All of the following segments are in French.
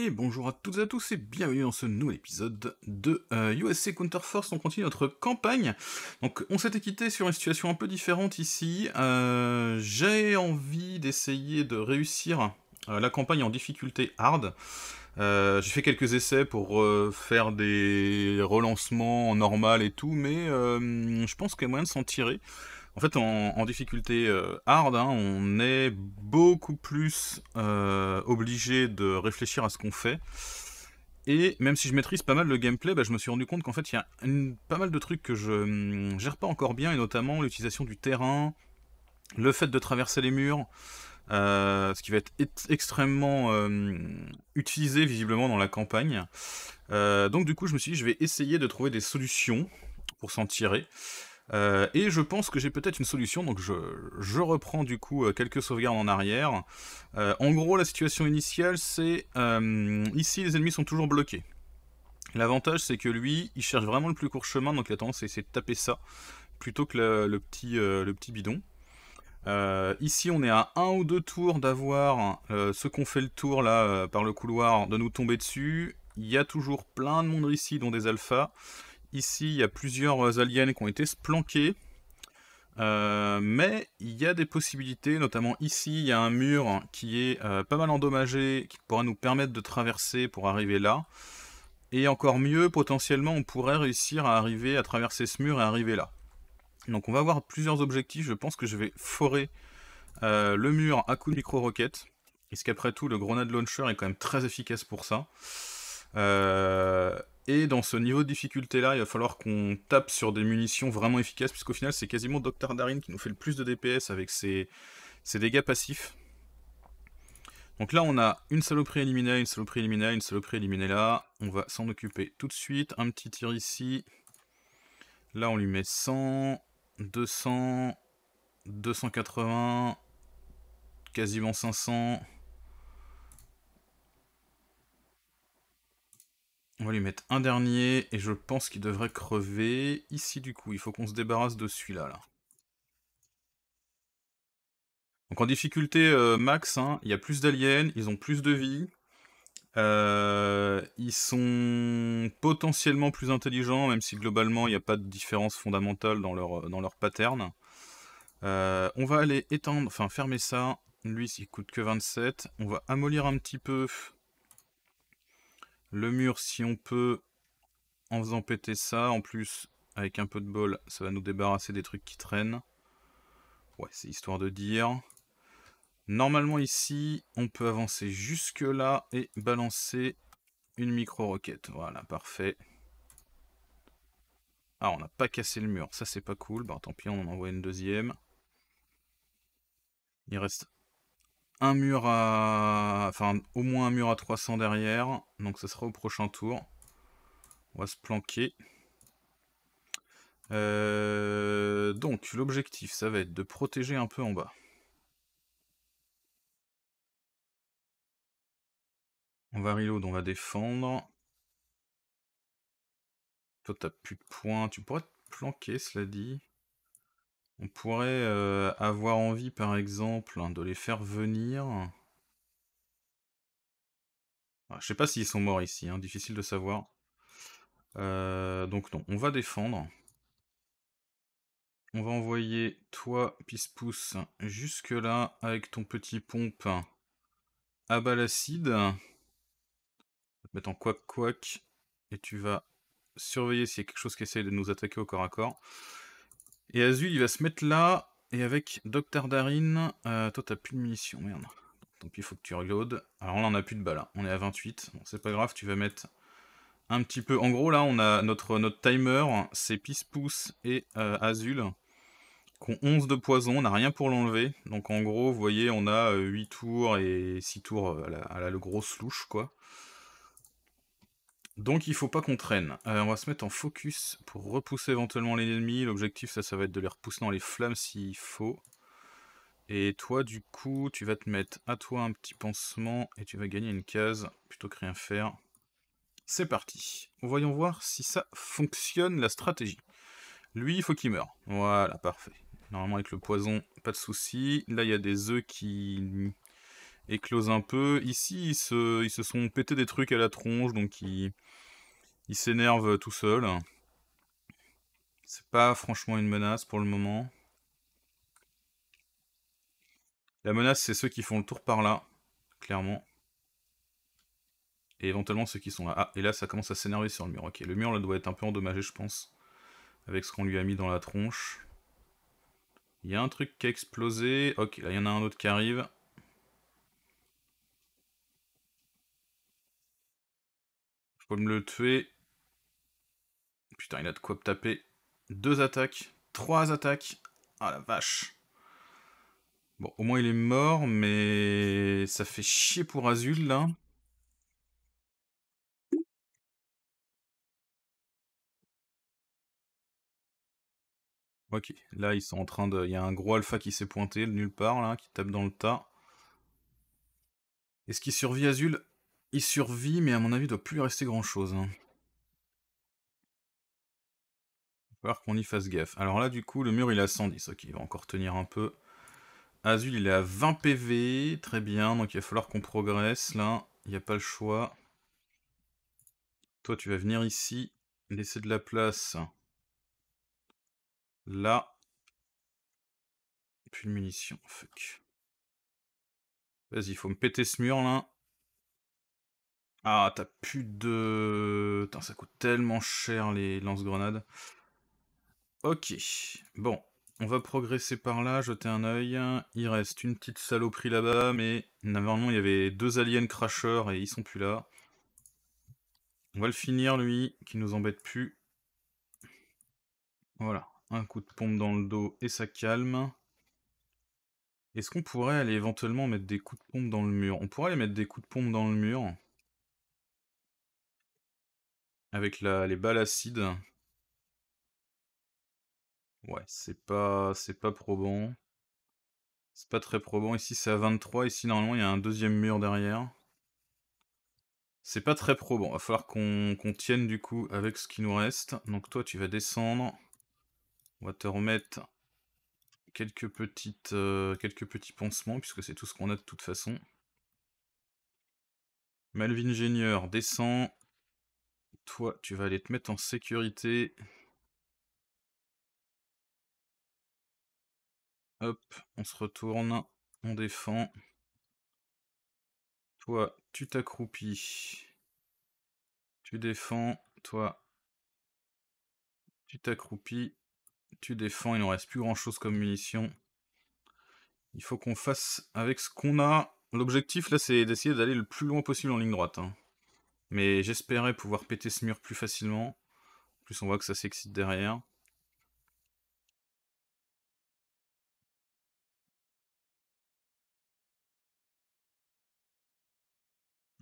Et bonjour à toutes et à tous et bienvenue dans ce nouvel épisode de USC euh, Counter Force. On continue notre campagne. Donc on s'était quitté sur une situation un peu différente ici. Euh, j'ai envie d'essayer de réussir euh, la campagne en difficulté hard. J'ai fait quelques essais pour faire des relancements en normal et tout, mais je pense qu'il y a moyen de s'en tirer. En fait, en, difficulté euh, hard, hein, on est beaucoup plus euh, obligé de réfléchir à ce qu'on fait. Et même si je maîtrise pas mal le gameplay, bah, je me suis rendu compte qu'en fait, il y a pas mal de trucs que je mm, gère pas encore bien, et notamment l'utilisation du terrain, le fait de traverser les murs, euh, ce qui va être extrêmement utilisé visiblement dans la campagne. donc du coup, je me suis dit, je vais essayer de trouver des solutions pour s'en tirer. Euh, et je pense que j'ai peut-être une solution, donc je, reprends du coup euh, quelques sauvegardes en arrière. Euh, en gros, la situation initiale, c'est... ici, les ennemis sont toujours bloqués. L'avantage, c'est que lui, il cherche vraiment le plus court chemin, donc la tendance, c'est essayer de taper ça, plutôt que le, petit, bidon. ici, on est à un ou deux tours d'avoir ce qu'on fait le tour là par le couloir de nous tomber dessus. Il y a toujours plein de monde ici, dont des alphas. Ici, il y a plusieurs euh, aliens qui ont été splanqués. Euh, mais il y a des possibilités, notamment ici, il y a un mur qui est euh, pas mal endommagé, qui pourra nous permettre de traverser pour arriver là. Et encore mieux, potentiellement, on pourrait réussir à arriver à traverser ce mur et arriver là. Donc on va avoir plusieurs objectifs, je pense que je vais forer euh, le mur à coup de micro-roquettes, qu'après tout, le grenade launcher est quand même très efficace pour ça. Euh, et dans ce niveau de difficulté là, il va falloir qu'on tape sur des munitions vraiment efficaces, puisqu'au final, c'est quasiment Docteur Darin qui nous fait le plus de DPS avec ses, ses dégâts passifs. Donc là, on a une saloperie éliminée, une saloperie éliminée, une saloperie éliminée là. On va s'en occuper tout de suite. Un petit tir ici. Là, on lui met 100, 200, 280, quasiment 500. On va lui mettre un dernier, et je pense qu'il devrait crever ici du coup. Il faut qu'on se débarrasse de celui-là. Là. Donc en difficulté euh, max, hein, il y a plus d'aliens, ils ont plus de vie, euh, ils sont potentiellement plus intelligents, même si globalement il n'y a pas de différence fondamentale dans leur, dans leur pattern. Euh, on va aller étendre, enfin fermer ça, lui il coûte que 27, on va amollir un petit peu le mur, si on peut, en faisant péter ça, en plus, avec un peu de bol, ça va nous débarrasser des trucs qui traînent. Ouais, c'est histoire de dire. Normalement ici, on peut avancer jusque là et balancer une micro-roquette. Voilà, parfait. Ah, on n'a pas cassé le mur, ça c'est pas cool. Bah tant pis, on en envoie une deuxième. Il reste un mur à... Enfin, au moins un mur à 300 derrière. Donc, ça sera au prochain tour. On va se planquer. Euh, donc, l'objectif, ça va être de protéger un peu en bas. On va reload, on va défendre. Toi, t'as plus de points. Tu pourrais te planquer, cela dit. On pourrait euh, avoir envie, par exemple, hein, de les faire venir. Je ah, je sais pas s'ils sont morts ici, hein, difficile de savoir. Euh, donc non, on va défendre. On va envoyer toi, Pispousse, jusque là avec ton petit pompe à balacide. Mettre en quack quack et tu vas surveiller s'il y a quelque chose qui essaie de nous attaquer au corps à corps. Et Azul, il va se mettre là. Et avec Docteur Darin, euh, toi, t'as plus de munitions. Merde. Tant pis, il faut que tu reloads. Alors là, on a plus de balles. Hein. On est à 28. Bon, c'est pas grave, tu vas mettre un petit peu. En gros, là, on a notre, notre timer. C'est Pispous et euh, Azul. Qui ont 11 de poison. On n'a rien pour l'enlever. Donc en gros, vous voyez, on a 8 euh, tours et 6 tours à la, à la grosse louche, quoi. Donc il faut pas qu'on traîne. Euh, on va se mettre en focus pour repousser éventuellement l'ennemi. L'objectif, ça, ça va être de les repousser dans les flammes s'il faut. Et toi, du coup, tu vas te mettre à toi un petit pansement et tu vas gagner une case plutôt que rien faire. C'est parti. Voyons voir si ça fonctionne, la stratégie. Lui, il faut qu'il meure. Voilà, parfait. Normalement, avec le poison, pas de souci. Là, il y a des œufs qui éclose un peu. Ici, ils se, ils se sont pété des trucs à la tronche, donc ils s'énervent tout seuls. C'est pas franchement une menace pour le moment. La menace, c'est ceux qui font le tour par là, clairement. Et éventuellement ceux qui sont là. Ah, et là, ça commence à s'énerver sur le mur. Ok, le mur, là, doit être un peu endommagé, je pense. Avec ce qu'on lui a mis dans la tronche. Il y a un truc qui a explosé. Ok, là, il y en a un autre qui arrive. Faut me le tuer. Putain, il a de quoi me taper. Deux attaques. Trois attaques. Ah la vache. Bon, au moins il est mort, mais ça fait chier pour Azul, là. Ok, là ils sont en train de... Il y a un gros alpha qui s'est pointé de nulle part, là, qui tape dans le tas. Est-ce qu'il survit Azul il survit, mais à mon avis, il doit plus rester grand-chose. Hein. Il va falloir qu'on y fasse gaffe. Alors là, du coup, le mur, il a 110. Ok, il va encore tenir un peu. Azul, il est à 20 PV. Très bien, donc il va falloir qu'on progresse. Là, il n'y a pas le choix. Toi, tu vas venir ici. Laisser de la place. Là. Plus de munitions, fuck. Vas-y, il faut me péter ce mur, là. Ah, t'as plus de... Putain, ça coûte tellement cher les lance-grenades. Ok, bon, on va progresser par là, jeter un œil. Il reste une petite saloperie là-bas, mais normalement il y avait deux aliens crasheurs et ils sont plus là. On va le finir lui, qui nous embête plus. Voilà, un coup de pompe dans le dos et ça calme. Est-ce qu'on pourrait aller éventuellement mettre des coups de pompe dans le mur On pourrait aller mettre des coups de pompe dans le mur. Avec la, les balles acides. Ouais, c'est pas, c'est pas probant. C'est pas très probant. Ici, c'est à 23. Ici, normalement, il y a un deuxième mur derrière. C'est pas très probant. Va falloir qu'on tienne, du coup, avec ce qui nous reste. Donc, toi, tu vas descendre. On va te remettre quelques, petites, euh, quelques petits pansements, puisque c'est tout ce qu'on a de toute façon. Malvin Génieur descend. Toi, tu vas aller te mettre en sécurité. Hop, on se retourne, on défend. Toi, tu t'accroupis. Tu défends, toi. Tu t'accroupis, tu défends, il n'en reste plus grand chose comme munitions. Il faut qu'on fasse avec ce qu'on a. L'objectif là c'est d'essayer d'aller le plus loin possible en ligne droite. Hein. Mais j'espérais pouvoir péter ce mur plus facilement. En plus, on voit que ça s'excite derrière.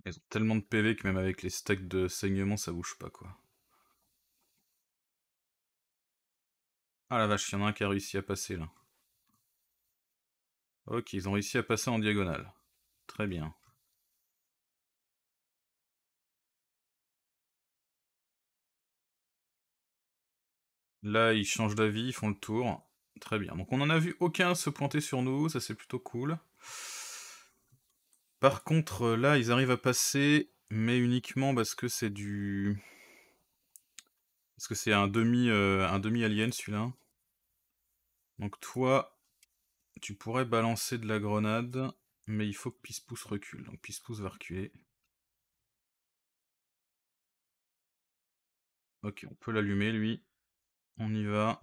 Ils ont tellement de PV que même avec les stacks de saignement, ça bouge pas, quoi. Ah la vache, il y en a un qui a réussi à passer, là. Ok, ils ont réussi à passer en diagonale. Très bien. Là, ils changent d'avis, ils font le tour. Très bien. Donc on n'en a vu aucun se pointer sur nous, ça c'est plutôt cool. Par contre, euh, là, ils arrivent à passer, mais uniquement parce que c'est du... Parce que c'est un demi euh, demi alien celui-là. Donc toi, tu pourrais balancer de la grenade, mais il faut que pousse recule. Donc Pispous va reculer. Ok, on peut l'allumer lui. On y va.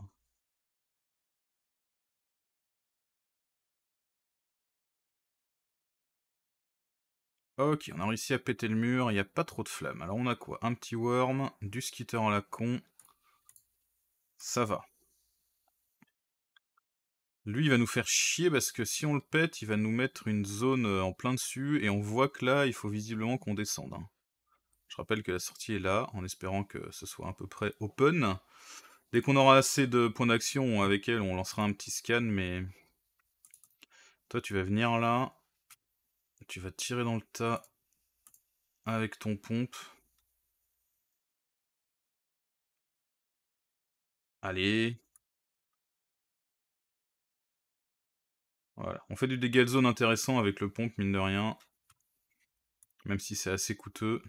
Ok, on a réussi à péter le mur, il n'y a pas trop de flammes. Alors on a quoi Un petit worm, du skitter en la con. Ça va. Lui, il va nous faire chier parce que si on le pète, il va nous mettre une zone euh, en plein dessus. Et on voit que là, il faut visiblement qu'on descende. Hein. Je rappelle que la sortie est là, en espérant que ce soit à peu près open. Dès qu'on aura assez de points d'action avec elle, on lancera un petit scan, mais... Toi, tu vas venir là. Tu vas tirer dans le tas avec ton pompe. Allez. Voilà. On fait du dégât de zone intéressant avec le pompe, mine de rien. Même si c'est assez coûteux.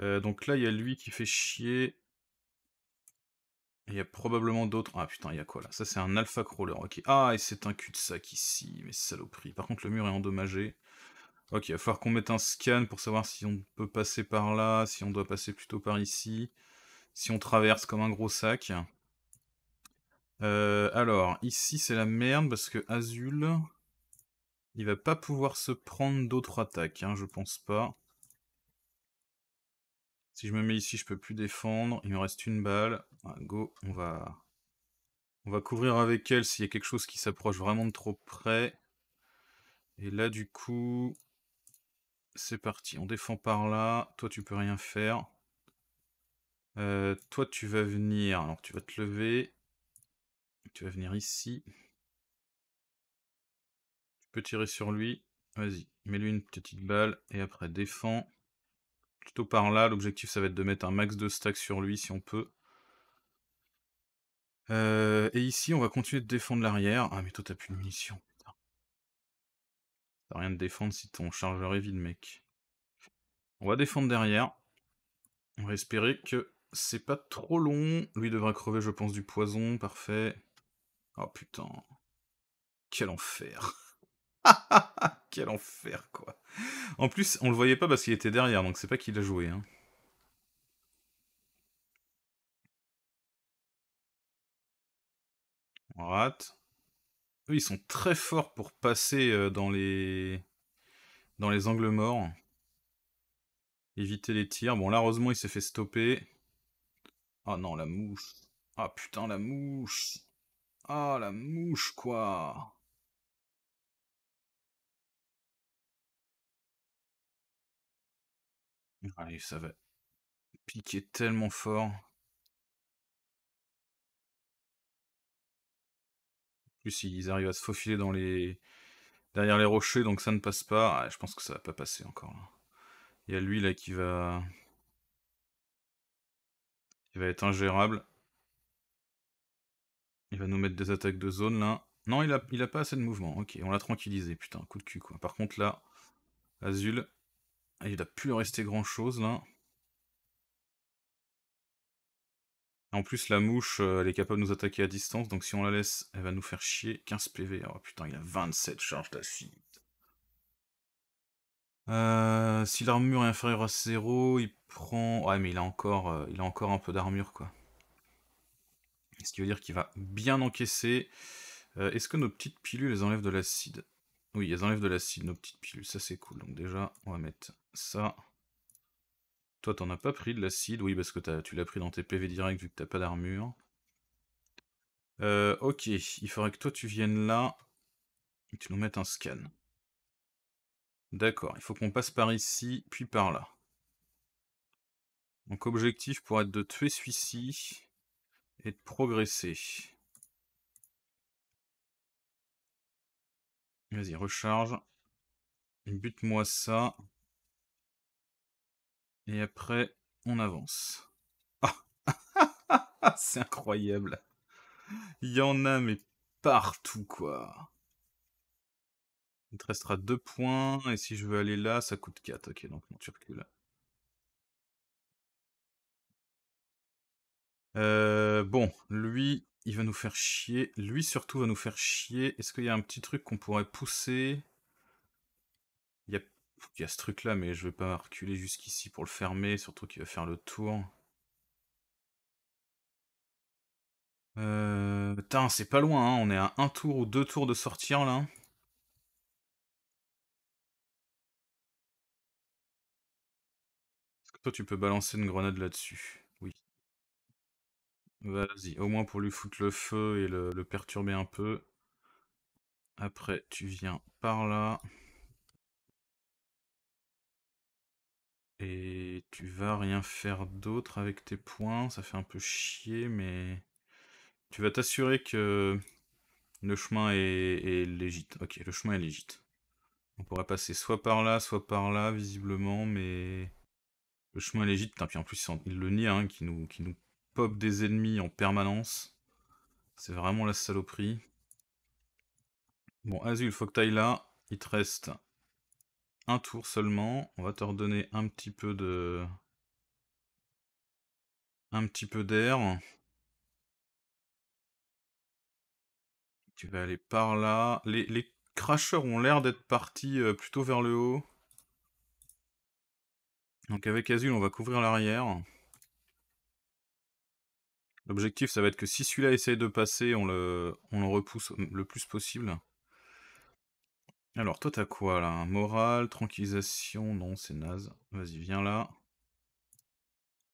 Euh, donc là, il y a lui qui fait chier. Il y a probablement d'autres... Ah putain, il y a quoi là Ça c'est un alpha crawler, ok. Ah, et c'est un cul-de-sac ici, mais saloperie. Par contre, le mur est endommagé. Ok, il va falloir qu'on mette un scan pour savoir si on peut passer par là, si on doit passer plutôt par ici, si on traverse comme un gros sac. Euh, alors, ici c'est la merde parce que Azul, il va pas pouvoir se prendre d'autres attaques, hein, je pense pas. Si je me mets ici, je peux plus défendre, il me reste une balle go, on va... On va couvrir avec elle s'il y a quelque chose qui s'approche vraiment de trop près. Et là, du coup, c'est parti. On défend par là. Toi, tu peux rien faire. Euh, toi, tu vas venir. Alors, tu vas te lever. Tu vas venir ici. Tu peux tirer sur lui. Vas-y, mets-lui une petite balle. Et après, défends. Plutôt par là. L'objectif, ça va être de mettre un max de stack sur lui si on peut et ici, on va continuer de défendre l'arrière. Ah mais toi, t'as plus de munitions, t'as rien de défendre si ton chargeur est vide, mec. On va défendre derrière. On va espérer que c'est pas trop long. Lui devra crever, je pense, du poison. Parfait. Oh putain. Quel enfer. Quel enfer, quoi. En plus, on le voyait pas parce qu'il était derrière, donc c'est pas qu'il a joué, hein. rate. Eux, ils sont très forts pour passer euh, dans les, dans les angles morts. Éviter les tirs. Bon, là, heureusement, il s'est fait stopper. Ah oh, non, la mouche. Ah putain, la mouche. Ah, la mouche, quoi. Allez, ah, ça va piquer tellement fort. plus, ils arrivent à se faufiler dans les... derrière les rochers, donc ça ne passe pas. Ah, je pense que ça va pas passer encore. Hein. Il y a lui là qui va... Il va être ingérable. Il va nous mettre des attaques de zone là. Non, il a, il a pas assez de mouvement. Ok, on l'a tranquillisé. Putain, coup de cul quoi. Par contre là, Azul, il a plus rester grand chose là. En plus, la mouche, euh, elle est capable de nous attaquer à distance, donc si on la laisse, elle va nous faire chier 15 PV. Oh putain, il a 27 charges d'acide. Euh, si l'armure est inférieure à 0, il prend... Ouais, mais il a encore, euh, il a encore un peu d'armure, quoi. Ce qui veut dire qu'il va bien encaisser. Est-ce que nos petites pilules, elles enlèvent de l'acide Oui, elles enlèvent de l'acide, nos petites pilules, ça c'est cool. Donc déjà, on va mettre ça. Toi, t'en as pas pris de l'acide, oui, parce que tu l'as pris dans tes PV direct vu que t'as pas d'armure. Euh, ok, il faudrait que toi tu viennes là et tu nous mettes un scan. D'accord, il faut qu'on passe par ici, puis par là. Donc objectif pour être de tuer celui-ci et de progresser. Vas-y, recharge. Bute-moi ça. Et après, on avance. Ah! C'est incroyable. Il y en a, mais partout, quoi. Il te restera deux points, et si je veux aller là, ça coûte 4. Ok, donc mon circule. Euh, bon, lui, il va nous faire chier. Lui surtout va nous faire chier. Est-ce qu'il y a un petit truc qu'on pourrait pousser il y a ce truc-là, mais je vais pas reculer jusqu'ici pour le fermer, surtout qu'il va faire le tour. Euh, putain, c'est pas loin, hein. on est à un tour ou deux tours de sortir là. Est-ce que toi tu peux balancer une grenade là-dessus Oui. Vas-y, au moins pour lui foutre le feu et le perturber un peu. Après, tu viens par là. Et tu vas rien faire d'autre avec tes points, ça fait un peu chier, mais tu vas t'assurer que le chemin est, légitime Ok, le chemin est légit. On pourrait passer soit par là, soit par là, visiblement, mais le chemin est légit. Putain, puis en plus, il le nie, hein, qui nous, qui pop des ennemis en permanence. C'est vraiment la saloperie. Bon, Azul, faut que t'ailles là. Il te reste un tour seulement. On va te redonner un petit peu de... Un petit peu d'air. Tu vas aller par là. Les, les crasheurs ont l'air d'être partis euh, plutôt vers le haut. Donc avec Azul, on va couvrir l'arrière. L'objectif, ça va être que si celui-là essaye de passer, on le, on le repousse le plus possible. Alors, toi, t'as quoi là? Morale, tranquillisation, non, c'est naze. Vas-y, viens là.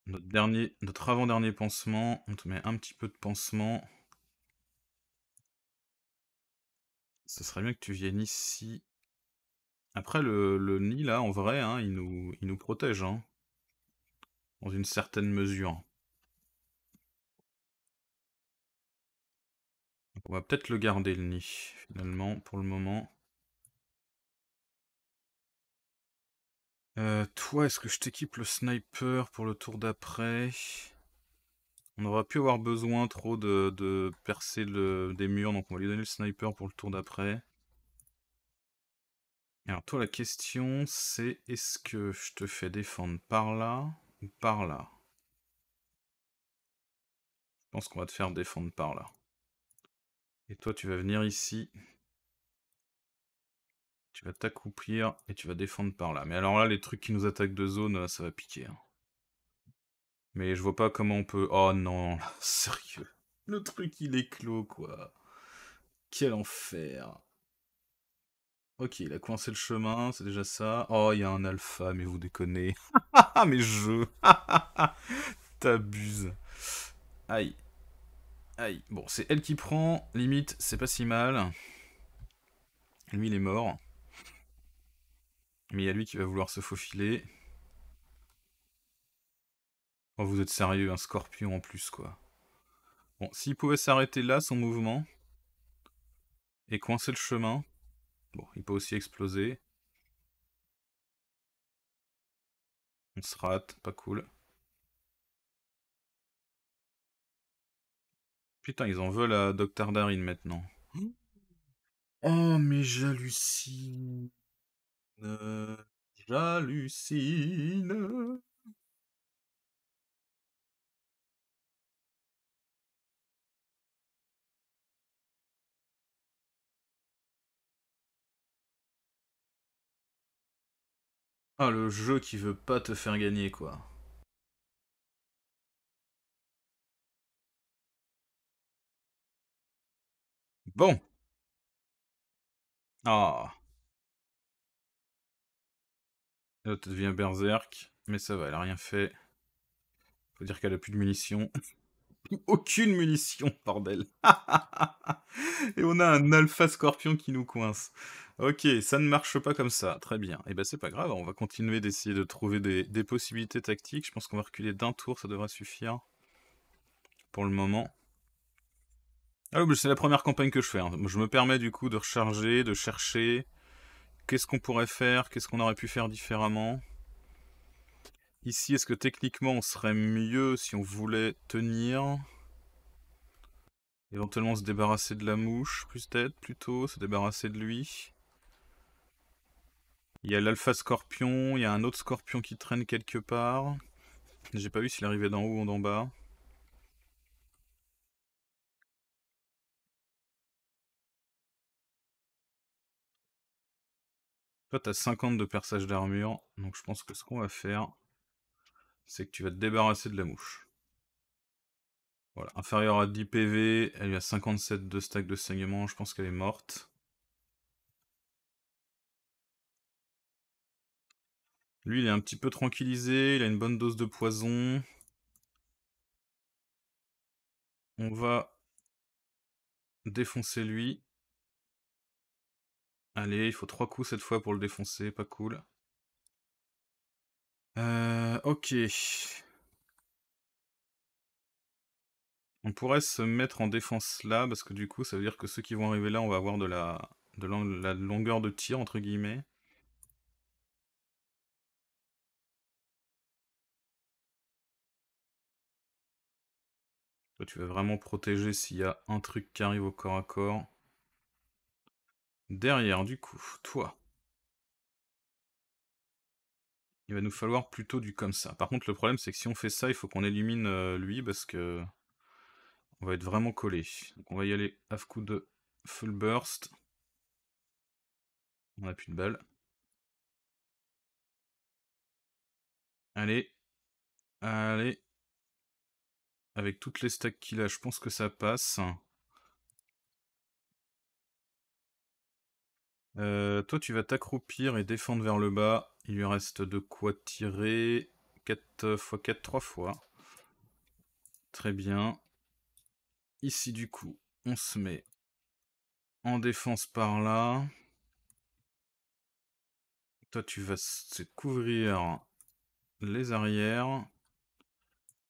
Notre avant-dernier pansement, on te met un petit peu de pansement. Ce serait bien que tu viennes ici. Après, le, nid, là, en vrai, hein, il nous, protège, hein. dans une certaine mesure. on va peut-être le garder, le nid, finalement, pour le moment. Euh, toi, est-ce que je t'équipe le sniper pour le tour d'après On aura pu avoir besoin trop de, percer des murs, donc on va lui donner le sniper pour le tour d'après. Alors toi, la question, c'est est-ce que je te fais défendre par là ou par là Je pense qu'on va te faire défendre par là. Et toi, tu vas venir ici tu vas t'accouplir et tu vas défendre par là. Mais alors là, les trucs qui nous attaquent de zone, euh, ça va piquer. Hein. Mais je vois pas comment on peut... Oh non, sérieux. Le truc, il est clos, quoi. Quel enfer. Ok, il a coincé le chemin, c'est déjà ça. Oh, il y a un alpha, mais vous déconnez. mais je... T'abuses. Aïe. Aïe. Bon, c'est elle qui prend. Limite, c'est pas si mal. Lui, il est mort. Mais il y a lui qui va vouloir se faufiler. Oh, vous êtes sérieux, un scorpion en plus, quoi. Bon, s'il pouvait s'arrêter là, son mouvement, et coincer le chemin, bon, il peut aussi exploser. On se rate, pas cool. Putain, ils en veulent à Dr. Darin maintenant. Oh, mais j'hallucine. J'hallucine. Ah, le jeu qui veut pas te faire gagner, quoi. Bon. Ah. Elle devient berserk, mais ça va, elle a rien fait. Faut dire qu'elle a plus de munitions. Aucune munition, bordel. Et on a un alpha scorpion qui nous coince. Ok, ça ne marche pas comme ça. Très bien. Et eh ben c'est pas grave, on va continuer d'essayer de trouver des, possibilités tactiques. Je pense qu'on va reculer d'un tour, ça devrait suffire. Pour le moment. Ah c'est la première campagne que je fais. Hein. Je me permets du coup de recharger, de chercher, qu'est-ce qu'on pourrait faire, qu'est-ce qu'on aurait pu faire différemment. Ici, est-ce que techniquement on serait mieux si on voulait tenir Éventuellement se débarrasser de la mouche, plus tête plutôt, se débarrasser de lui. Il y a l'alpha scorpion, il y a un autre scorpion qui traîne quelque part. J'ai pas vu s'il arrivait d'en haut ou d'en bas. Toi, t'as 50 de perçage d'armure, donc je pense que ce qu'on va faire, c'est que tu vas te débarrasser de la mouche. Voilà, inférieure à 10 PV, elle a 57 de stack de saignement, je pense qu'elle est morte. Lui, il est un petit peu tranquillisé, il a une bonne dose de poison. On va défoncer lui. Allez, il faut trois coups cette fois pour le défoncer, pas cool. Euh, ok. On pourrait se mettre en défense là, parce que du coup, ça veut dire que ceux qui vont arriver là, on va avoir de la, de la longueur de tir, entre guillemets. Toi, tu vas vraiment protéger s'il y a un truc qui arrive au corps à corps. Derrière, du coup, toi. Il va nous falloir plutôt du comme ça. Par contre, le problème, c'est que si on fait ça, il faut qu'on élimine euh, lui, parce que... On va être vraiment collé. Donc on va y aller à coup de full burst. On n'a plus de balles. Allez. Allez. Avec toutes les stacks qu'il a, je pense que ça passe. Euh, toi, tu vas t'accroupir et défendre vers le bas. Il lui reste de quoi tirer 4 x 4, 3 fois. Très bien. Ici, du coup, on se met en défense par là. Toi, tu vas couvrir les arrières.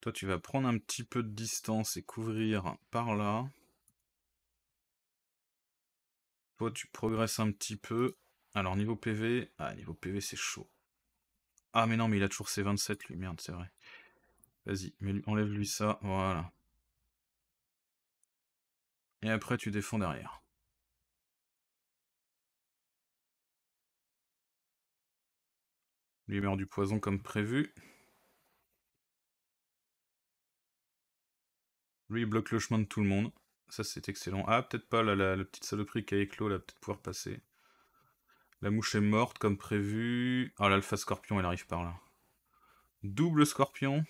Toi, tu vas prendre un petit peu de distance et couvrir par là tu progresses un petit peu. Alors, niveau PV... Ah, niveau PV, c'est chaud. Ah, mais non, mais il a toujours ses 27, lui. Merde, c'est vrai. Vas-y, enlève-lui ça. Voilà. Et après, tu défends derrière. Lui meurt du poison comme prévu. Lui, il bloque le chemin de tout le monde. Ça, c'est excellent. Ah, peut-être pas la, petite saloperie qui a éclos, là, peut-être pouvoir passer. La mouche est morte comme prévu. Ah, l'alpha scorpion, elle arrive par là. Double scorpion.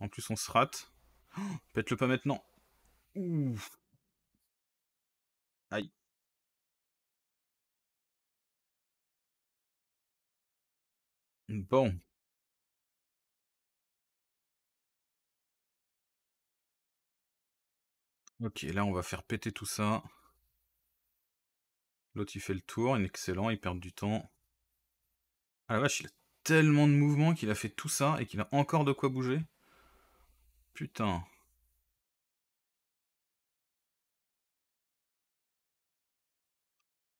En plus, on se rate. Oh, Pète-le pas maintenant. Ouf. Aïe. Bon. Ok, là on va faire péter tout ça. L'autre il fait le tour, il est excellent, il perd du temps. Ah la vache, il a tellement de mouvements qu'il a fait tout ça et qu'il a encore de quoi bouger. Putain.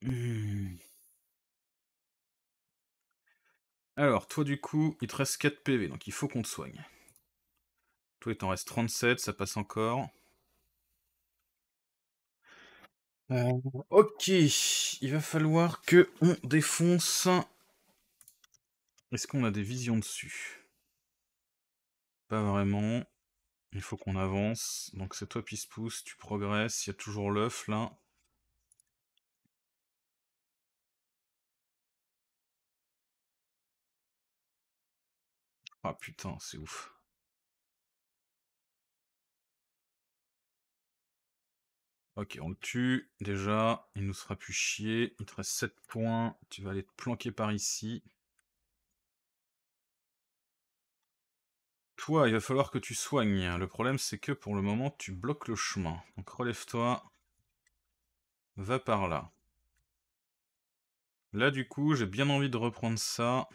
Hmm. Alors, toi du coup, il te reste 4 PV, donc il faut qu'on te soigne. Toi il t'en reste 37, ça passe encore. Euh, ok, il va falloir que on défonce. Est-ce qu'on a des visions dessus Pas vraiment. Il faut qu'on avance. Donc c'est toi qui se pousse, tu progresses. Il y a toujours l'œuf là. Ah putain, c'est ouf. Ok, on le tue. Déjà, il nous sera plus chier. Il te reste 7 points. Tu vas aller te planquer par ici. Toi, il va falloir que tu soignes. Le problème, c'est que pour le moment, tu bloques le chemin. Donc relève-toi. Va par là. Là, du coup, j'ai bien envie de reprendre ça.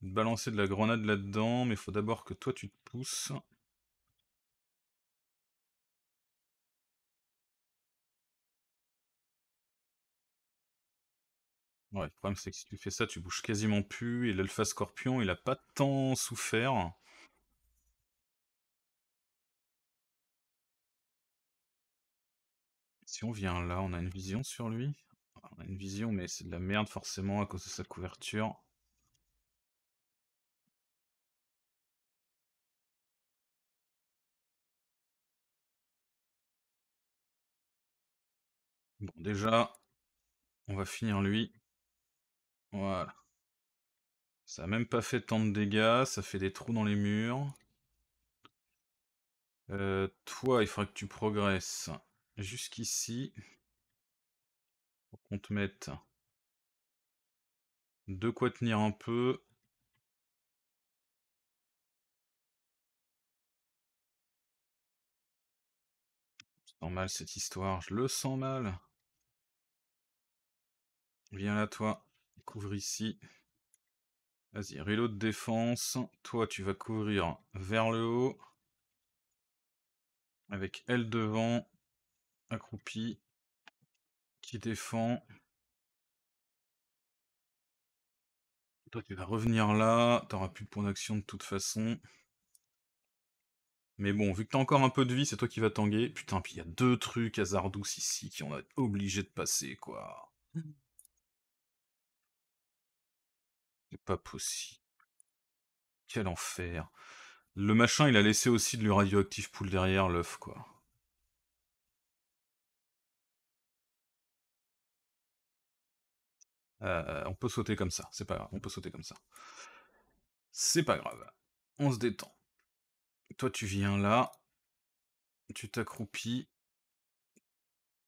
De balancer de la grenade là-dedans, mais il faut d'abord que toi, tu te pousses. le problème, c'est que si tu fais ça, tu bouges quasiment plus. Et l'Alpha Scorpion, il a pas tant souffert. Si on vient là, on a une vision sur lui. Ah, on a une vision, mais c'est de la merde forcément à cause de sa couverture. Bon, déjà, on va finir lui. Voilà. Ça n'a même pas fait tant de dégâts, ça fait des trous dans les murs. Euh, toi, il faudrait que tu progresses jusqu'ici. Pour qu'on te mette de quoi tenir un peu. C'est normal cette histoire, je le sens mal. Viens là toi couvre ici. Vas-y, reload de défense. Toi, tu vas couvrir vers le haut. Avec elle devant. Accroupi. Qui défend. Toi, tu vas revenir là. T'auras plus de points d'action de toute façon. Mais bon, vu que t'as encore un peu de vie, c'est toi qui vas tanguer. Putain, puis il y a deux trucs hasardous ici qui on a obligé de passer, quoi. pas possible. Quel enfer. Le machin, il a laissé aussi de radioactif poule derrière l'œuf, quoi. Euh, on peut sauter comme ça, c'est pas grave, on peut sauter comme ça. C'est pas grave. On se détend. Toi, tu viens là. Tu t'accroupis.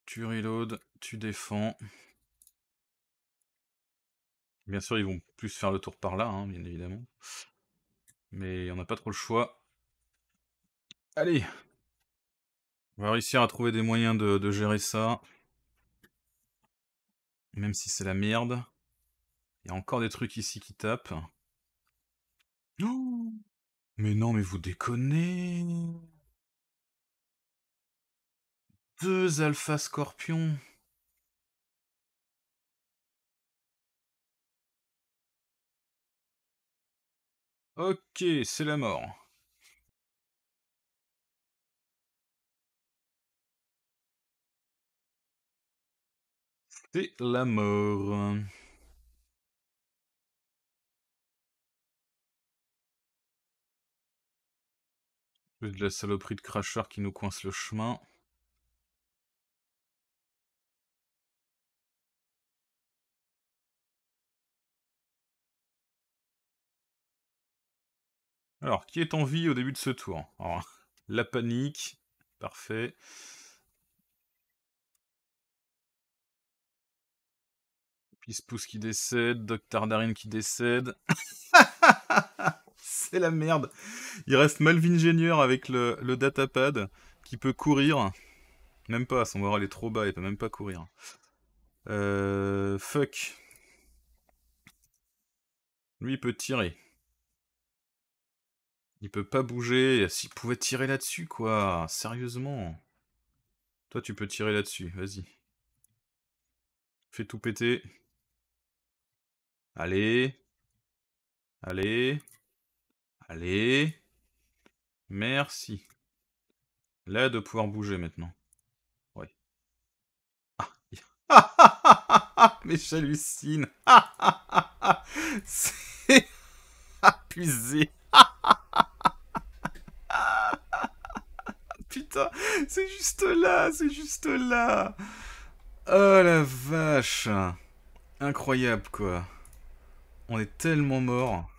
Tu reload. Tu défends. Bien sûr, ils vont plus faire le tour par là, hein, bien évidemment. Mais on n'a pas trop le choix. Allez On va réussir à trouver des moyens de, gérer ça. Même si c'est la merde. Il y a encore des trucs ici qui tapent. Oh mais non, mais vous déconnez Deux alpha scorpions Ok, c'est la mort. C'est la mort. de la saloperie de crachard qui nous coince le chemin. Alors, qui est en vie au début de ce tour La panique, parfait. Pispous qui décède, Docteur Darin qui décède. C'est la merde. Il reste Malvin Génieur avec le, datapad qui peut courir. Même pas, son voir elle est trop bas, il peut même pas courir. Euh, fuck. Lui, il peut tirer. Il peut pas bouger. S'il pouvait tirer là-dessus, quoi. Sérieusement. Toi, tu peux tirer là-dessus. Vas-y. Fais tout péter. Allez. Allez. Allez. Merci. Là, de pouvoir bouger maintenant. Ouais. Ah. Mais j'hallucine. C'est abusé. Putain, c'est juste là, c'est juste là. Oh la vache. Incroyable quoi. On est tellement mort.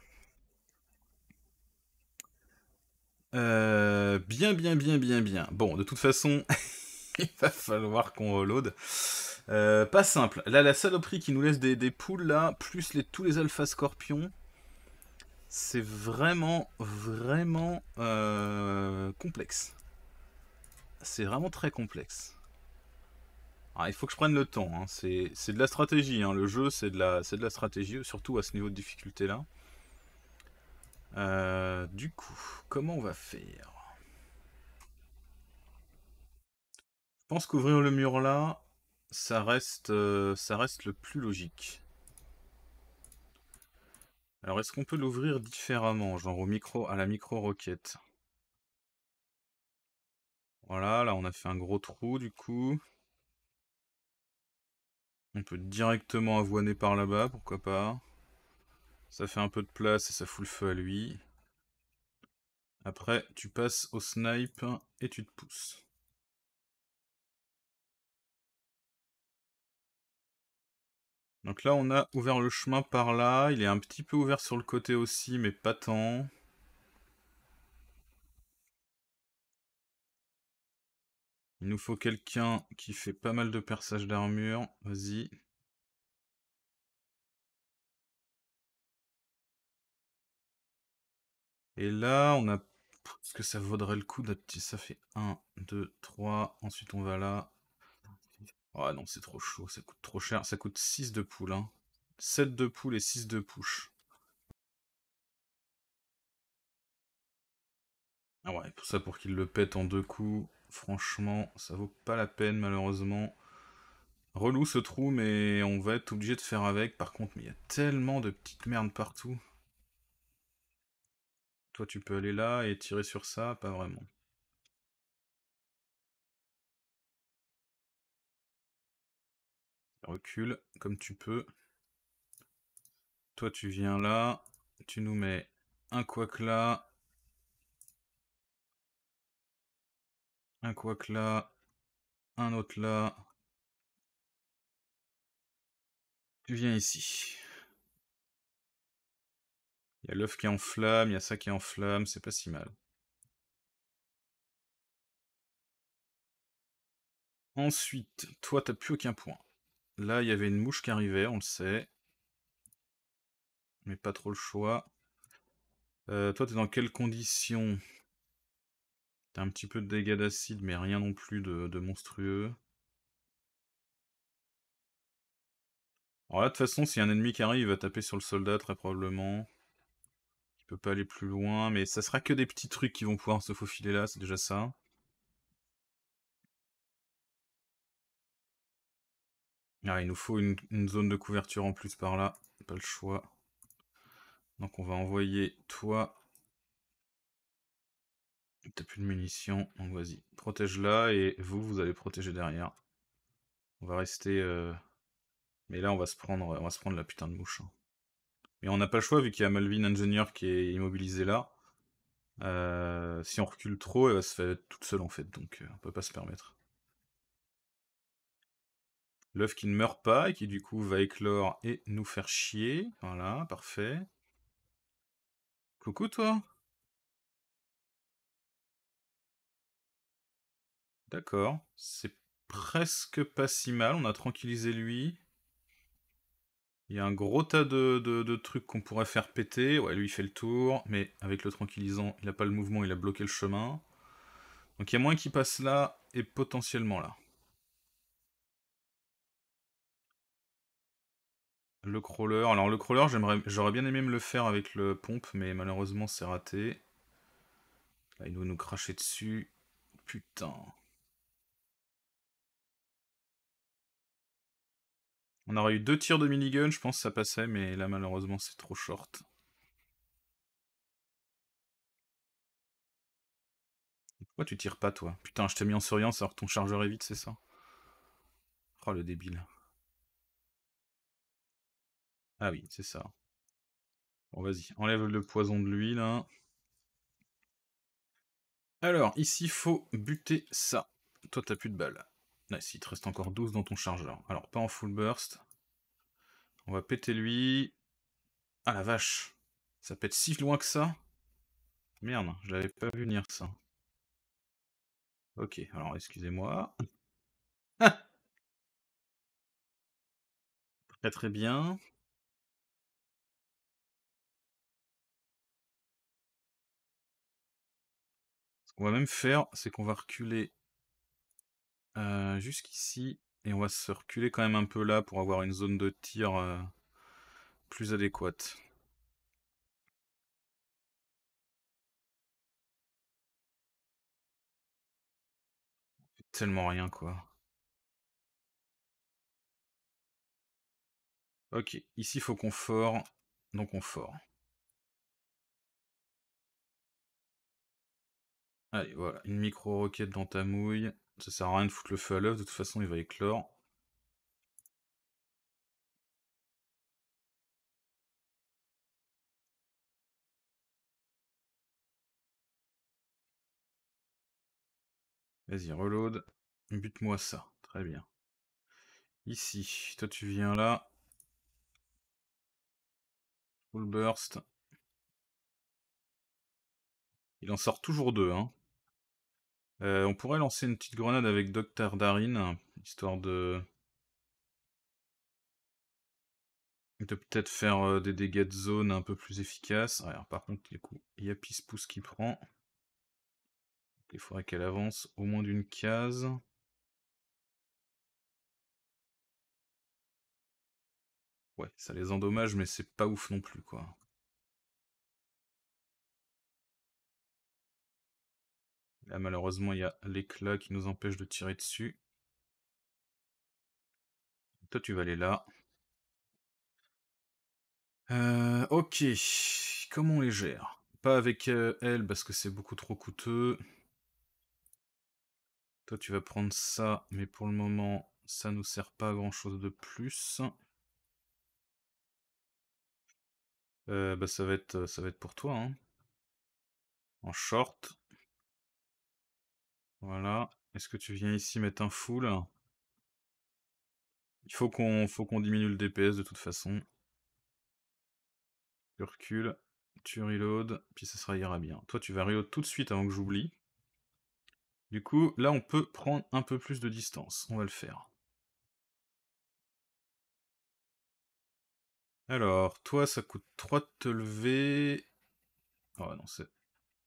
bien, bien, bien, bien, bien. Bon, de toute façon, il va falloir qu'on reload. pas simple. Là, la saloperie qui nous laisse des, poules, là, plus les, tous les alpha scorpions c'est vraiment, vraiment euh, complexe. C'est vraiment très complexe. Ah, il faut que je prenne le temps. Hein. C'est de la stratégie. Hein. Le jeu, c'est de, la, stratégie, surtout à ce niveau de difficulté-là. Euh, du coup, comment on va faire Je pense qu'ouvrir le mur là, reste, euh, ça reste le plus logique. Alors, est-ce qu'on peut l'ouvrir différemment, genre au micro, à la micro-roquette Voilà, là, on a fait un gros trou, du coup. On peut directement avoiner par là-bas, pourquoi pas. Ça fait un peu de place et ça fout le feu à lui. Après, tu passes au snipe et tu te pousses. Donc là, on a ouvert le chemin par là. Il est un petit peu ouvert sur le côté aussi, mais pas tant. Il nous faut quelqu'un qui fait pas mal de perçage d'armure. Vas-y. Et là, on a... Est-ce que ça vaudrait le coup petit Ça fait 1, 2, 3. Ensuite, on va là. Ah non, c'est trop chaud, ça coûte trop cher. Ça coûte 6 de poules, hein. 7 de poules et 6 de push. Ah ouais, pour ça, pour qu'il le pète en deux coups, franchement, ça vaut pas la peine, malheureusement. Relou ce trou, mais on va être obligé de faire avec. Par contre, mais il y a tellement de petites merdes partout. Toi, tu peux aller là et tirer sur ça, pas vraiment. Recule comme tu peux. Toi, tu viens là. Tu nous mets un quac là. Un quac là. Un autre là. Tu Viens ici. Il y a l'œuf qui est en flamme, il y a ça qui est en flamme, c'est pas si mal. Ensuite, toi, t'as plus aucun point. Là, il y avait une mouche qui arrivait, on le sait. Mais pas trop le choix. Euh, toi, t'es dans quelles conditions T'as un petit peu de dégâts d'acide, mais rien non plus de, monstrueux. Alors là, de toute façon, si un ennemi qui arrive, il va taper sur le soldat très probablement. Il peut pas aller plus loin, mais ça sera que des petits trucs qui vont pouvoir se faufiler là, c'est déjà ça. Ah, il nous faut une, zone de couverture en plus par là. Pas le choix. Donc on va envoyer toi. T'as plus de munitions, donc vas-y. protège là et vous, vous allez protéger derrière. On va rester... Euh, mais là, on va se prendre on va se prendre la putain de mouche. Hein. Mais on n'a pas le choix, vu qu'il y a Malvin Ingénieur qui est immobilisé là. Euh, si on recule trop, elle va se faire toute seule, en fait. Donc on euh, on peut pas se permettre. L'œuf qui ne meurt pas et qui du coup va éclore et nous faire chier. Voilà, parfait. Coucou toi D'accord, c'est presque pas si mal, on a tranquillisé lui. Il y a un gros tas de, trucs qu'on pourrait faire péter. Ouais, lui il fait le tour, mais avec le tranquillisant, il n'a pas le mouvement, il a bloqué le chemin. Donc il y a moins qui passe là et potentiellement là. Le crawler. Alors le crawler, j'aurais bien aimé me le faire avec le pompe, mais malheureusement c'est raté. Là, il doit nous cracher dessus. Putain. On aurait eu deux tirs de minigun, je pense que ça passait, mais là malheureusement c'est trop short. Pourquoi tu tires pas toi Putain, je t'ai mis en surveillance alors que ton chargeur est vite, c'est ça Oh le débile. Ah oui, c'est ça. Bon, vas-y, enlève le poison de l'huile. là. Hein. Alors, ici, il faut buter ça. Toi, t'as plus de balles. Nice, il te reste encore 12 dans ton chargeur. Alors, pas en full burst. On va péter lui. Ah la vache Ça pète si loin que ça Merde, je l'avais pas vu venir ça. Ok, alors excusez-moi. très très bien. on va même faire, c'est qu'on va reculer euh, jusqu'ici et on va se reculer quand même un peu là pour avoir une zone de tir euh, plus adéquate. Tellement rien quoi. Ok, ici il faut qu'on fort, donc on fort. Allez, voilà, une micro-roquette dans ta mouille. Ça sert à rien de foutre le feu à l'œuf, de toute façon il va éclore. Vas-y, reload. Bute-moi ça. Très bien. Ici, toi tu viens là. Full burst. Il en sort toujours deux, hein. Euh, on pourrait lancer une petite grenade avec Docteur Darin, histoire de... de peut-être faire euh, des dégâts de zone un peu plus efficaces. par contre, du coup, il y a Pispous qui prend. il faudrait qu'elle avance au moins d'une case. Ouais, ça les endommage, mais c'est pas ouf non plus, quoi. Là, malheureusement, il y a l'éclat qui nous empêche de tirer dessus. Toi, tu vas aller là. Euh, ok, comment on les gère Pas avec euh, elle parce que c'est beaucoup trop coûteux. Toi, tu vas prendre ça, mais pour le moment, ça nous sert pas à grand chose de plus. Euh, bah, ça va être, ça va être pour toi. Hein. En short. Voilà. Est-ce que tu viens ici mettre un full? Il faut qu'on diminue le DPS de toute façon. Tu recules, tu reloads, puis ça sera ira bien. Toi, tu vas reload tout de suite avant que j'oublie. Du coup, là, on peut prendre un peu plus de distance. On va le faire. Alors, toi, ça coûte 3 de te lever. Oh non, c'est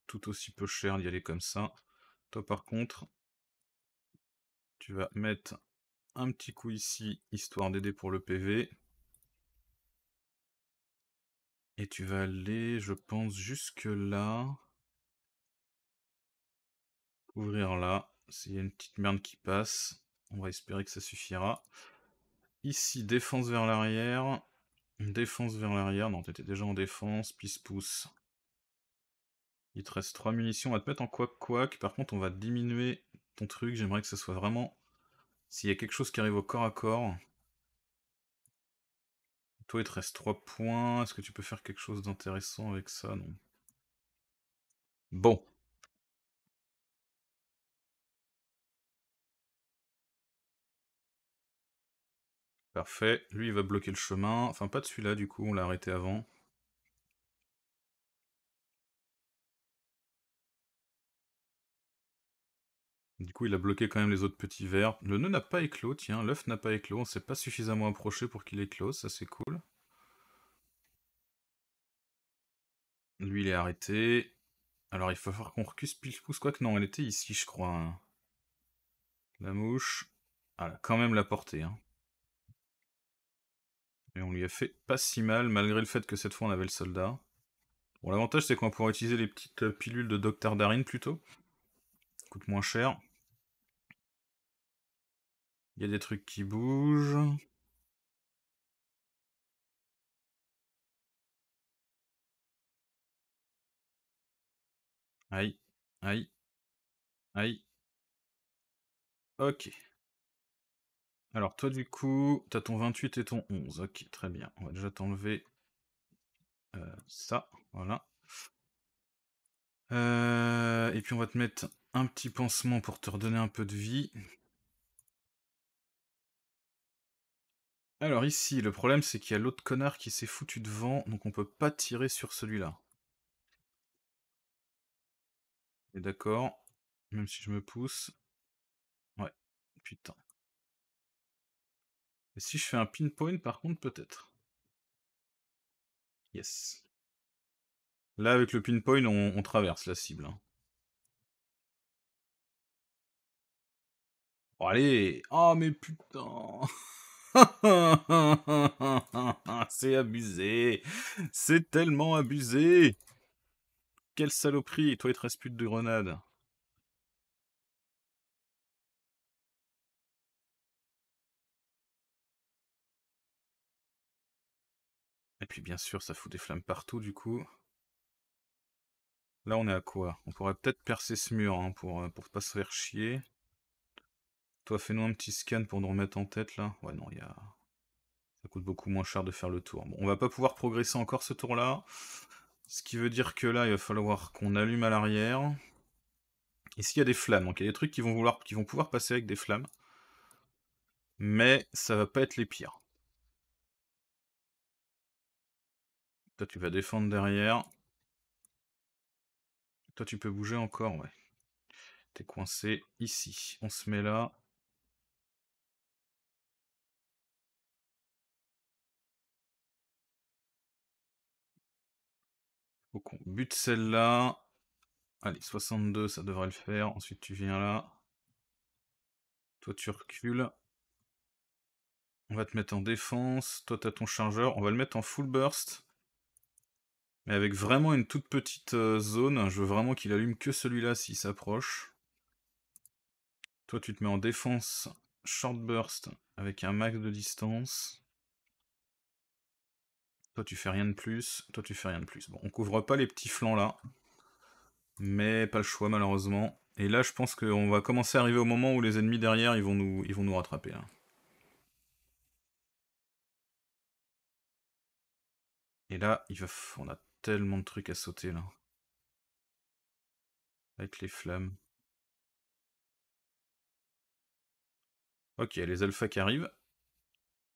tout aussi peu cher d'y aller comme ça. Toi par contre, tu vas mettre un petit coup ici, histoire d'aider pour le PV. Et tu vas aller, je pense, jusque là. Ouvrir là. S'il y a une petite merde qui passe, on va espérer que ça suffira. Ici, défense vers l'arrière. Défense vers l'arrière. Non, étais déjà en défense. Pisse-pousse. Il te reste 3 munitions on va te mettre en quoi quoi. Par contre, on va diminuer ton truc. J'aimerais que ce soit vraiment... S'il y a quelque chose qui arrive au corps à corps. Toi, il te reste 3 points. Est-ce que tu peux faire quelque chose d'intéressant avec ça Non. Bon. Parfait. Lui, il va bloquer le chemin. Enfin, pas de celui-là, du coup. On l'a arrêté avant. Du coup, il a bloqué quand même les autres petits verres. Le nœud n'a pas éclos, tiens. L'œuf n'a pas éclos. On s'est pas suffisamment approché pour qu'il éclose. Ça, c'est cool. Lui, il est arrêté. Alors, il faut falloir qu'on recuse quoi que non, elle était ici, je crois. Hein. La mouche. Ah, quand même la portée. Hein. Et on lui a fait pas si mal, malgré le fait que cette fois, on avait le soldat. Bon, l'avantage, c'est qu'on va utiliser les petites euh, pilules de Docteur Darin, plutôt. coûte moins cher. Il y a des trucs qui bougent. Aïe, aïe, aïe. Ok. Alors toi du coup, t'as ton 28 et ton 11. Ok, très bien. On va déjà t'enlever euh, ça, voilà. Euh, et puis on va te mettre un petit pansement pour te redonner un peu de vie. Alors ici, le problème c'est qu'il y a l'autre connard qui s'est foutu devant, donc on peut pas tirer sur celui-là. Et d'accord, même si je me pousse. Ouais, putain. Et si je fais un pinpoint par contre, peut-être. Yes. Là, avec le pinpoint, on, traverse la cible. Hein. Bon, allez Oh, mais putain c'est abusé. C'est tellement abusé. Quelle saloperie. Toi, il te reste de grenades. Et puis bien sûr, ça fout des flammes partout du coup. Là, on est à quoi On pourrait peut-être percer ce mur hein, pour, euh, pour pas se faire chier fais-nous un petit scan pour nous remettre en tête, là. Ouais, non, il y a... Ça coûte beaucoup moins cher de faire le tour. Bon, on va pas pouvoir progresser encore ce tour-là. Ce qui veut dire que là, il va falloir qu'on allume à l'arrière. Ici, il y a des flammes. Donc, il y a des trucs qui vont, vouloir... qui vont pouvoir passer avec des flammes. Mais ça va pas être les pires. Toi, tu vas défendre derrière. Toi, tu peux bouger encore, ouais. T'es coincé ici. On se met là. But celle-là. Allez, 62, ça devrait le faire. Ensuite, tu viens là. Toi, tu recules. On va te mettre en défense. Toi, tu as ton chargeur. On va le mettre en full burst. Mais avec vraiment une toute petite euh, zone. Je veux vraiment qu'il allume que celui-là s'il s'approche. Toi, tu te mets en défense short burst avec un max de distance. Toi, tu fais rien de plus. Toi, tu fais rien de plus. Bon, on couvre pas les petits flancs là. Mais pas le choix, malheureusement. Et là, je pense qu'on va commencer à arriver au moment où les ennemis derrière, ils vont nous, ils vont nous rattraper. Hein. Et là, il va... on a tellement de trucs à sauter, là. Avec les flammes. Ok, les alphas qui arrivent.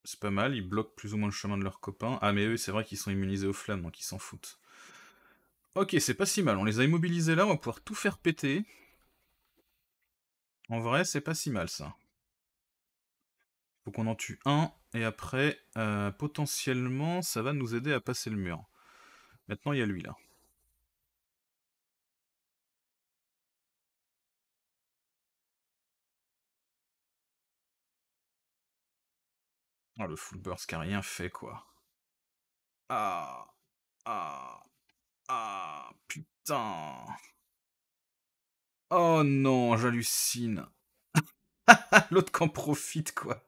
C'est pas mal, ils bloquent plus ou moins le chemin de leurs copains. Ah mais eux, c'est vrai qu'ils sont immunisés aux flammes, donc ils s'en foutent. Ok, c'est pas si mal, on les a immobilisés là, on va pouvoir tout faire péter. En vrai, c'est pas si mal ça. Faut qu'on en tue un, et après, euh, potentiellement, ça va nous aider à passer le mur. Maintenant, il y a lui là. Oh, le full burst qui a rien fait, quoi. Ah, ah, ah, putain. Oh non, j'hallucine. L'autre qu'en profite, quoi.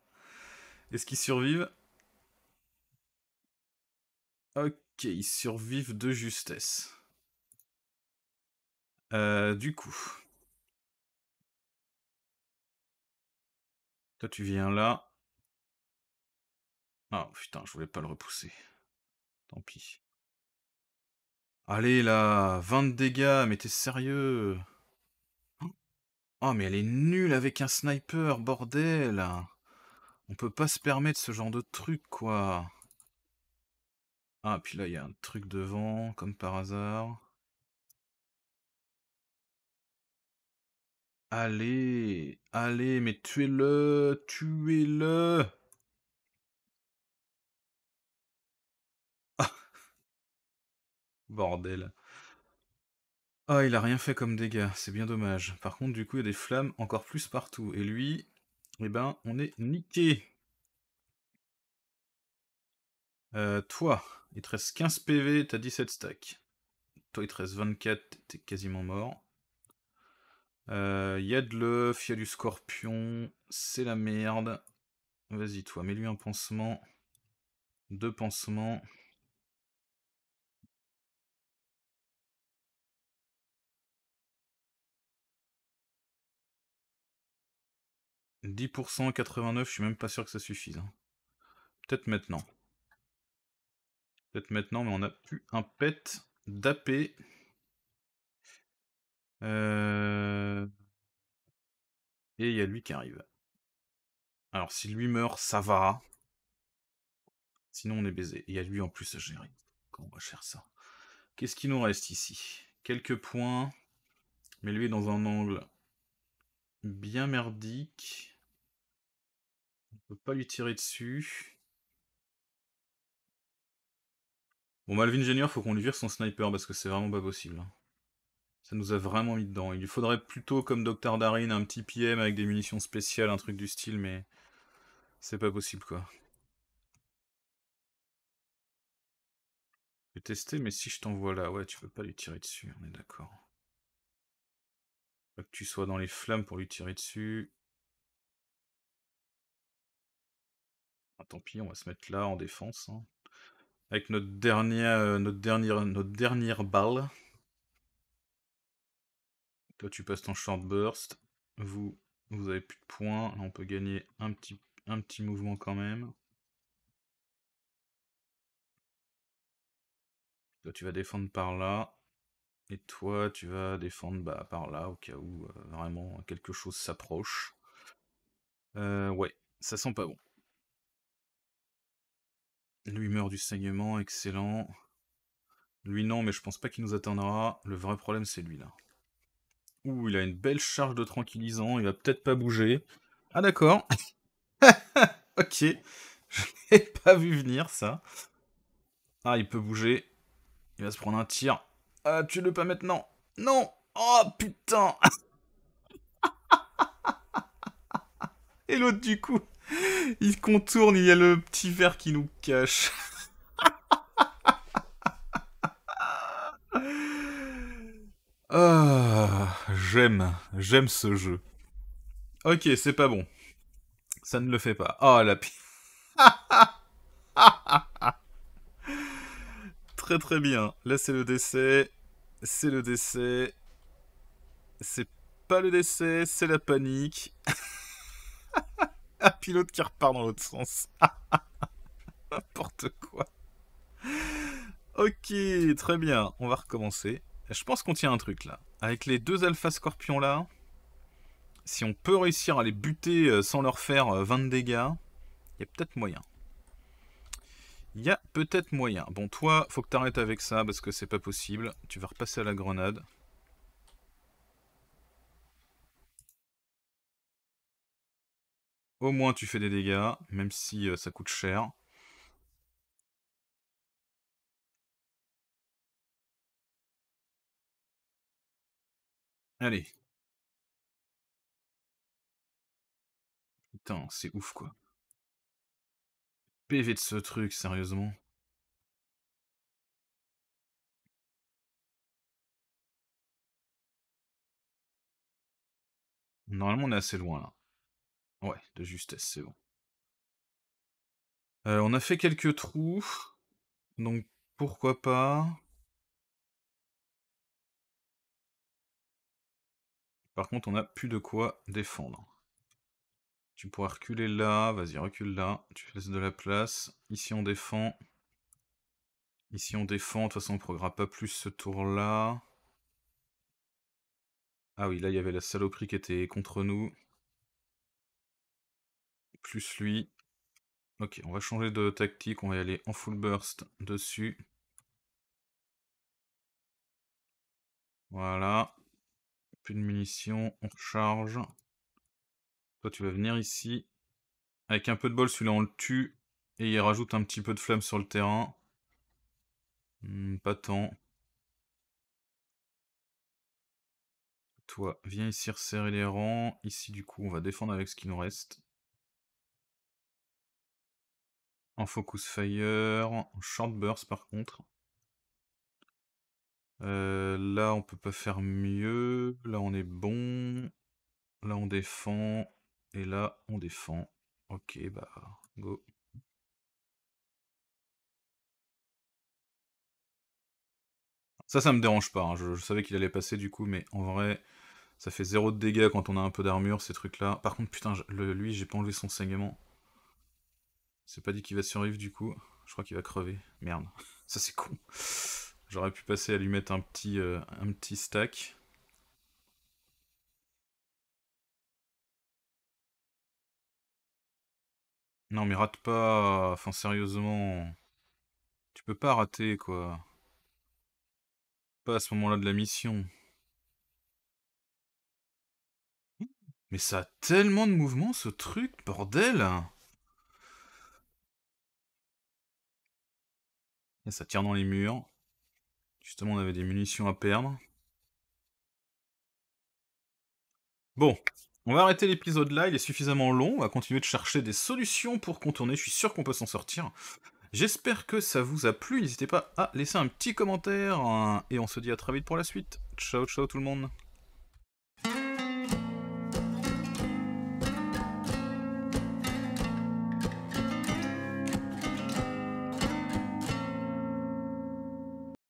Est-ce qu'ils survivent Ok, ils survivent de justesse. Euh, du coup. Toi, tu viens là. Ah putain, je voulais pas le repousser. Tant pis. Allez là, 20 dégâts, mais t'es sérieux oh! oh mais elle est nulle avec un sniper, bordel On peut pas se permettre ce genre de truc quoi. Ah puis là il y a un truc devant, comme par hasard. Allez, allez, mais tuez-le, tuez-le Bordel. Ah, il a rien fait comme dégâts, c'est bien dommage. Par contre, du coup, il y a des flammes encore plus partout. Et lui, eh ben, on est niqué. Euh, toi, il te reste 15 PV, t'as 17 stacks. Toi, il te reste 24, t'es quasiment mort. Il euh, y a de l'œuf, il y a du scorpion, c'est la merde. Vas-y, toi, mets-lui un pansement. Deux pansements. 10% 89, je suis même pas sûr que ça suffise. Hein. Peut-être maintenant. Peut-être maintenant, mais on a plus un pet d'AP. Euh, et il y a lui qui arrive. Alors si lui meurt, ça va. Sinon on est baisé. Il y a lui en plus à gérer. on va faire ça Qu'est-ce qui nous reste ici Quelques points. Mais lui est dans un angle bien merdique. On peut pas lui tirer dessus. Bon, Malvin Junior, faut qu'on lui vire son sniper parce que c'est vraiment pas possible. Hein. Ça nous a vraiment mis dedans. Il lui faudrait plutôt, comme Dr. Darin, un petit PM avec des munitions spéciales, un truc du style, mais c'est pas possible quoi. Je vais tester, mais si je t'envoie là, ouais, tu peux pas lui tirer dessus, on est d'accord. Faut que tu sois dans les flammes pour lui tirer dessus. Ah, tant pis, on va se mettre là en défense. Hein. Avec notre dernière, euh, notre dernière, notre dernière balle. Toi, tu passes ton short burst. Vous, vous avez plus de points. Là, on peut gagner un petit, un petit mouvement quand même. Toi, tu vas défendre par là. Et toi, tu vas défendre bah, par là, au cas où euh, vraiment quelque chose s'approche. Euh, ouais, ça sent pas bon. Lui meurt du saignement, excellent. Lui non, mais je pense pas qu'il nous atteindra. Le vrai problème, c'est lui, là. Ouh, il a une belle charge de tranquillisant. Il va peut-être pas bouger. Ah, d'accord. ok. Je l'ai pas vu venir, ça. Ah, il peut bouger. Il va se prendre un tir. Ah, tu le pas maintenant. Non Oh, putain Et l'autre, du coup il contourne, il y a le petit verre qui nous cache. ah, j'aime, j'aime ce jeu. Ok, c'est pas bon. Ça ne le fait pas. oh, la pire. très très bien. Là, c'est le décès. C'est le décès. C'est pas le décès, c'est la panique pilote qui repart dans l'autre sens. N'importe quoi. Ok, très bien. On va recommencer. Je pense qu'on tient un truc là. Avec les deux alpha scorpions là, si on peut réussir à les buter euh, sans leur faire 20 euh, dégâts, il y a peut-être moyen. Il y a peut-être moyen. Bon, toi, faut que tu arrêtes avec ça parce que c'est pas possible. Tu vas repasser à la grenade. Au moins tu fais des dégâts, même si euh, ça coûte cher. Allez. Putain, c'est ouf quoi. PV de ce truc, sérieusement. Normalement on est assez loin là. Ouais, de justesse, c'est bon. Euh, on a fait quelques trous. Donc pourquoi pas. Par contre, on n'a plus de quoi défendre. Tu pourras reculer là, vas-y, recule là, tu laisses de la place. Ici, on défend. Ici, on défend, de toute façon, on ne prendra pas plus ce tour-là. Ah oui, là, il y avait la saloperie qui était contre nous plus lui. Ok, on va changer de tactique, on va y aller en full burst dessus. Voilà. Plus de munitions, on recharge. Toi, tu vas venir ici. Avec un peu de bol, celui-là, on le tue. Et il rajoute un petit peu de flamme sur le terrain. Hmm, pas tant. Toi, viens ici resserrer les rangs. Ici, du coup, on va défendre avec ce qui nous reste. En Focus Fire, en Short Burst par contre. Euh, là, on peut pas faire mieux. Là, on est bon. Là, on défend. Et là, on défend. Ok, bah, go. Ça, ça me dérange pas. Hein. Je, savais qu'il allait passer du coup, mais en vrai, ça fait zéro de dégâts quand on a un peu d'armure, ces trucs-là. Par contre, putain, le, lui, j'ai pas enlevé son saignement. C'est pas dit qu'il va survivre du coup. Je crois qu'il va crever. Merde. Ça c'est con. J'aurais pu passer à lui mettre un petit, euh, un petit stack. Non mais rate pas. Enfin sérieusement. Tu peux pas rater quoi. Pas à ce moment-là de la mission. Mais ça a tellement de mouvements ce truc, bordel ça tire dans les murs. Justement, on avait des munitions à perdre. Bon, on va arrêter l'épisode là, il est suffisamment long, on va continuer de chercher des solutions pour contourner, je suis sûr qu'on peut s'en sortir. J'espère que ça vous a plu, n'hésitez pas à laisser un petit commentaire, et on se dit à très vite pour la suite. Ciao ciao tout le monde